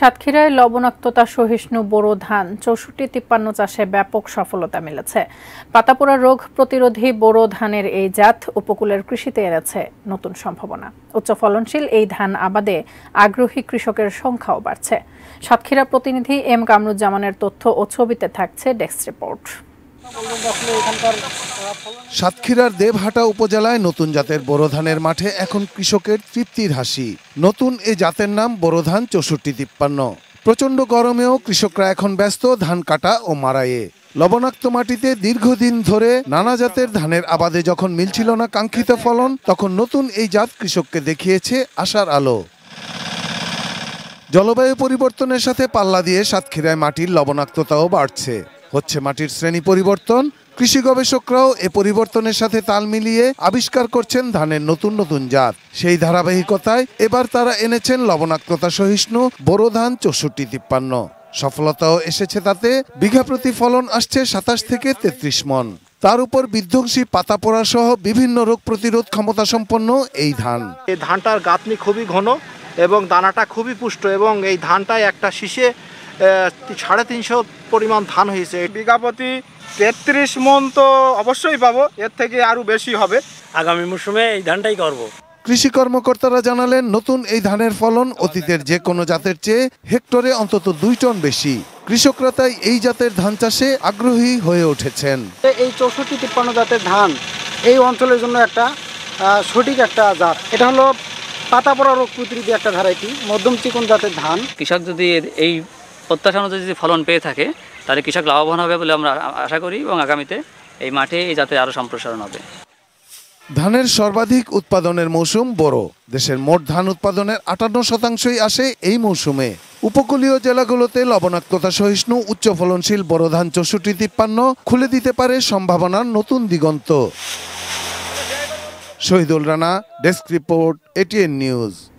সাতক্ষীরায় লবণাক্ততা সহিষ্ণু বোরো ধান চৌষট্টি তিপ্পান্ন চাষে ব্যাপক সফলতা মিলেছে পাতাপোড়া রোগ প্রতিরোধী বোরো ধানের এই জাত উপকূলের কৃষিতে এনেছে নতুন সম্ভাবনা উচ্চ ফলনশীল এই ধান আবাদে আগ্রহী কৃষকের সংখ্যাও বাড়ছে সাতক্ষীরা প্রতিনিধি এম কামরুজ্জামানের তথ্য ও ছবিতে থাকছে ডেস্ক রিপোর্ট সাতক্ষীরার দেবহাটা উপজেলায় নতুন জাতের বোরো ধানের মাঠে এখন কৃষকের তৃপ্তির হাসি নতুন এ জাতের নাম বোরো ধান চৌষট্টি তিপ্পান্ন প্রচণ্ড গরমেও কৃষকরা এখন ব্যস্ত ধান কাটা ও মারায়ে লবণাক্ত মাটিতে দীর্ঘদিন ধরে নানা জাতের ধানের আবাদে যখন মিলছিল না কাঙ্ক্ষিত ফলন তখন নতুন এই জাত কৃষককে দেখিয়েছে আশার আলো জলবায়ু পরিবর্তনের সাথে পাল্লা দিয়ে সাতক্ষীরায় মাটির লবণাক্ততাও বাড়ছে হচ্ছে মাটির শ্রেণী পরিবর্তন কৃষি গবেষকরাও এ পরিবর্তনের সাথে তাল মিলিয়ে আবিষ্কার করছেন ধানের নতুন নতুন জাত সেই ধারাবাহিকতায় এবার তারা এনেছেন লবণাক্ততা সহিষ্ণু বোরো ধান চৌষট্টি তিপ্পান্ন সফলতাও এসেছে তাতে বিঘা প্রতি ফলন আসছে সাতাশ থেকে তেত্রিশ মন তার উপর বিধ্বংসী পাতা পড়া সহ বিভিন্ন রোগ প্রতিরোধ ক্ষমতা সম্পন্ন এই ধান এই ধানটার গাঁথনি খুবই ঘন এবং দানাটা খুবই পুষ্ট এবং এই ধানটায় একটা শীষে সাড়ে তিনশো পরিমাণ ধান হয়েছে বিঘা প্রতি তেত্রিশ মন তো অবশ্যই পাবো এর থেকে আরও বেশি হবে আগামী মৌসুমে এই ধানটাই করব। কৃষি কর্মকর্তারা জানালেন নতুন এই ধানের ফলন অতীতের যে কোনো জাতের চেয়ে হেক্টরে অন্তত দুই টন বেশি কৃষকরা তাই এই জাতের ধান চাষে আগ্রহী হয়ে উঠেছেন এই চৌষট্টি তিপ্পান্ন জাতের ধান এই অঞ্চলের জন্য একটা সঠিক একটা জাত এটা হলো পাতা পড়া রোগ প্রতিরোধী একটা ধারাইটি মধ্যম চিকন জাতের ধান কৃষক যদি এই প্রত্যাশা অনুযায়ী যদি ফলন পেয়ে থাকে তাহলে কৃষক লাভবান হবে বলে আমরা আশা করি এবং আগামীতে এই মাঠে এই জাতের আরও সম্প্রসারণ হবে ধানের সর্বাধিক উৎপাদনের মৌসুম বড় দেশের মোট ধান উৎপাদনের আটান্ন শতাংশই আসে এই মৌসুমে উপকূলীয় জেলাগুলোতে লবণাক্ততা সহিষ্ণু উচ্চ ফলনশীল বড় ধান চৌষট্টি তিপ্পান্ন খুলে দিতে পারে সম্ভাবনার নতুন দিগন্ত Shahidul Rana desk report ATN news